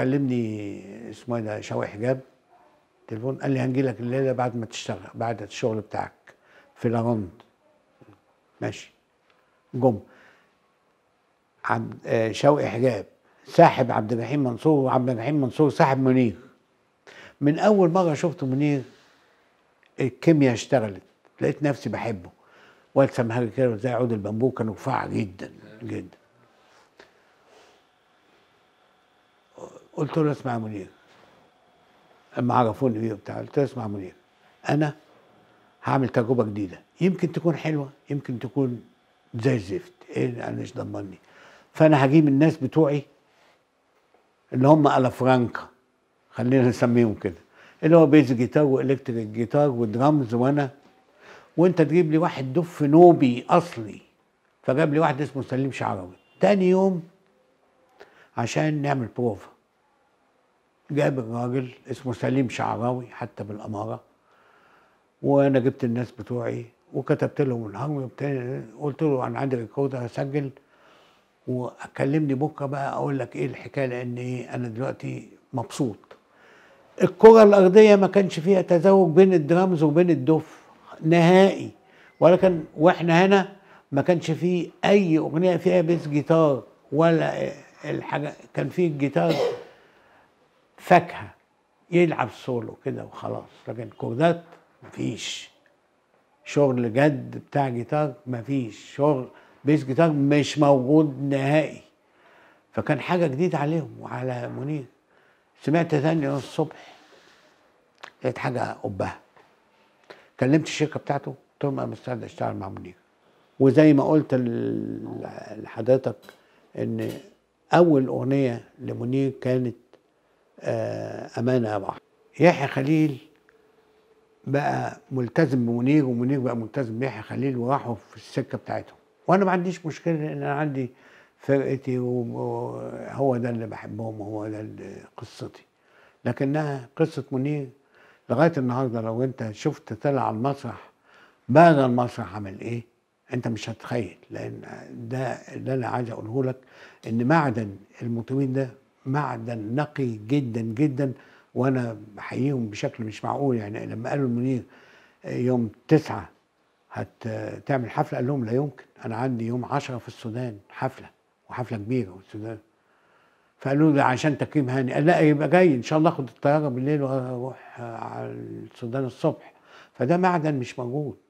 كلمني اسمه إيه ده شوقي حجاب تليفون قال لي هنجي لك الليله بعد ما تشتغل بعد الشغل بتاعك في لاروند ماشي جم عبد آه، شوقي حجاب ساحب عبد الرحيم منصور وعبد الرحيم منصور ساحب منير من اول مره شفت منير الكيمياء اشتغلت لقيت نفسي بحبه وائل سمهري كده زي عود البامبو كانوا رفاع جدا جدا قلت له اسمع يا منير لما عرفوني بيه وبتاع قلت له اسمع يا منير انا هعمل تجربه جديده يمكن تكون حلوه يمكن تكون زي الزفت ايه انا مش ضمني فانا هجيب الناس بتوعي اللي هم الافرانكا خلينا نسميهم كده اللي هو بيز جيتار والكتريك جيتار ودرامز وانا وانت تجيب لي واحد دف نوبي اصلي فجاب لي واحد اسمه سليم شعراوي تاني يوم عشان نعمل بروفه جاب الراجل اسمه سليم شعراوي حتى بالاماره وانا جبت الناس بتوعي وكتبت لهم الهرم قلت له انا عندي ريكورد هسجل وكلمني بكره بقى اقول لك ايه الحكايه لان ايه انا دلوقتي مبسوط الكره الارضيه ما كانش فيها تزاوج بين الدرامز وبين الدف نهائي ولكن واحنا هنا ما كانش فيه اي اغنيه فيها بيس جيتار ولا الحاجه كان فيه الجيتار فاكهه يلعب سولو كده وخلاص لكن كوردات مفيش شغل جد بتاع جيتار مفيش شغل بيس جيتار مش موجود نهائي فكان حاجه جديده عليهم وعلى منير سمعت ثاني يوم الصبح لقيت حاجه قبها كلمت الشركه بتاعته قلت لهم انا مستعد اشتغل مع منير وزي ما قلت لحضرتك ان اول اغنيه لمنير كانت آه، امانه يا يحيى خليل بقى ملتزم بمنير ومنير بقى ملتزم بيحيى خليل وراحوا في السكه بتاعتهم وانا ما عنديش مشكله لان انا عندي فرقتي وهو ده اللي بحبهم وهو ده اللي قصتي لكنها قصه منير لغايه النهارده لو انت شفت طلع على المسرح بعد المسرح عمل ايه انت مش هتخيل لان ده اللي انا عايز اقوله لك ان معدن المطربين ده معدن نقي جدا جدا وانا بحييهم بشكل مش معقول يعني لما قالوا المنير آه، يوم تسعة هتعمل حفلة قال لهم لا يمكن أنا عندي يوم عشرة في السودان حفلة وحفلة كبيرة في السودان فقالوا لي عشان تكريم هاني قال لا يبقى جاي إن شاء الله أخد الطيارة بالليل وأروح آه، على السودان الصبح فده معدن مش موجود